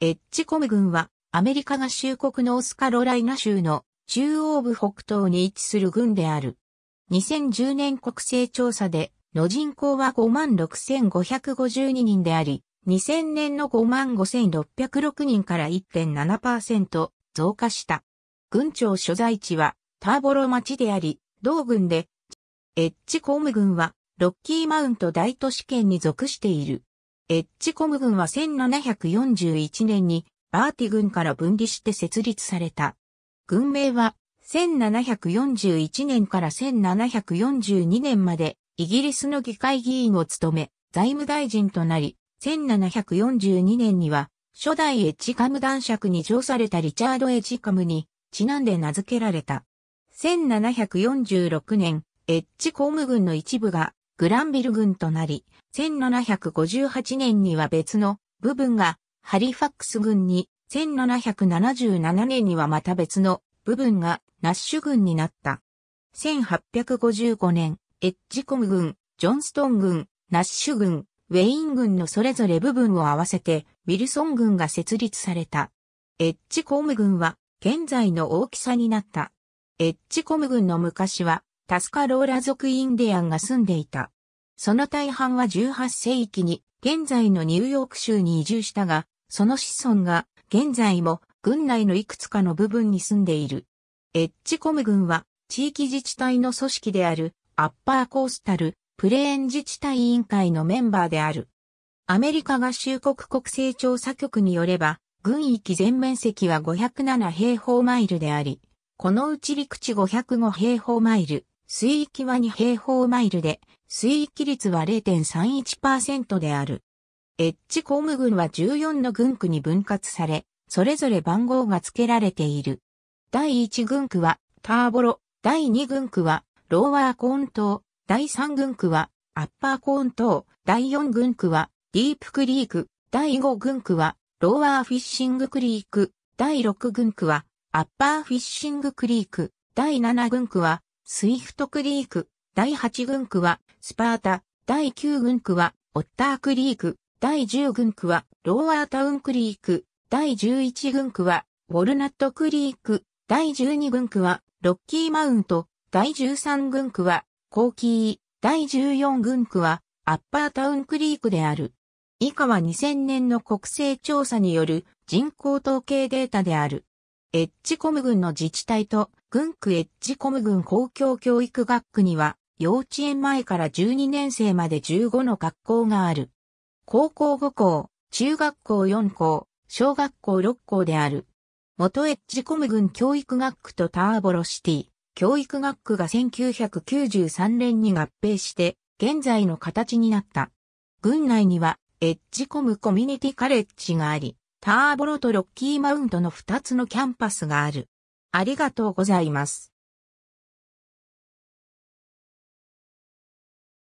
エッジコム郡は、アメリカ合衆国のオスカロライナ州の中央部北東に位置する郡である。2010年国勢調査で、の人口は56,552人であり、2000年の55,606人から1.7%増加した。郡庁所在地はターボロ町であり、同郡で、エッジコム郡はロッキーマウント大都市圏に属している。エッジコム軍は1741年にバーティ軍から分離して設立された。軍名は1741年から1742年までイギリスの議会議員を務め財務大臣となり、1742年には初代エッジカム男爵に上されたリチャード・エッジカムにちなんで名付けられた。1746年、エッジコム軍の一部がグランビル軍となり、1758年には別の部分がハリファックス軍に、1777年にはまた別の部分がナッシュ軍になった。1855年、エッジコム軍、ジョンストン軍、ナッシュ軍、ウェイン軍のそれぞれ部分を合わせて、ウィルソン軍が設立された。エッジコム軍は、現在の大きさになった。エッジコム軍の昔は、タスカローラ族インディアンが住んでいた。その大半は18世紀に現在のニューヨーク州に移住したが、その子孫が現在も郡内のいくつかの部分に住んでいる。エッジコム郡は地域自治体の組織であるアッパーコースタルプレーン自治体委員会のメンバーである。アメリカ合衆国国勢調査局によれば、軍域全面積は507平方マイルであり、このうち陸地505平方マイル、水域は2平方マイルで、水域率は0.31%である。エッジコム群は14の群区に分割され、それぞれ番号が付けられている。第1群区はターボロ、第2群区はローワーコーン島、第3群区はアッパーコーン島、第4群区はディープクリーク、第5群区はローワーフィッシングクリーク、第6群区はアッパーフィッシングクリーク、第7群区はスイフトクリーク、第8軍区は、スパータ、第9軍区は、オッタークリーク、第10軍区は、ローワータウンクリーク、第11軍区は、ウォルナットクリーク、第12軍区は、ロッキーマウント、第13軍区は、コーキー、第14軍区は、アッパータウンクリークである。以下は2000年の国勢調査による人口統計データである。エッチコム群の自治体と軍区エッジコム軍公共教育学区には、幼稚園前から12年生まで15の学校がある。高校5校、中学校4校、小学校6校である。元エッジコム軍教育学区とターボロシティ、教育学区が1993年に合併して、現在の形になった。軍内には、エッジコムコミュニティカレッジがあり、ターボロとロッキーマウントの2つのキャンパスがある。ありがとうございます。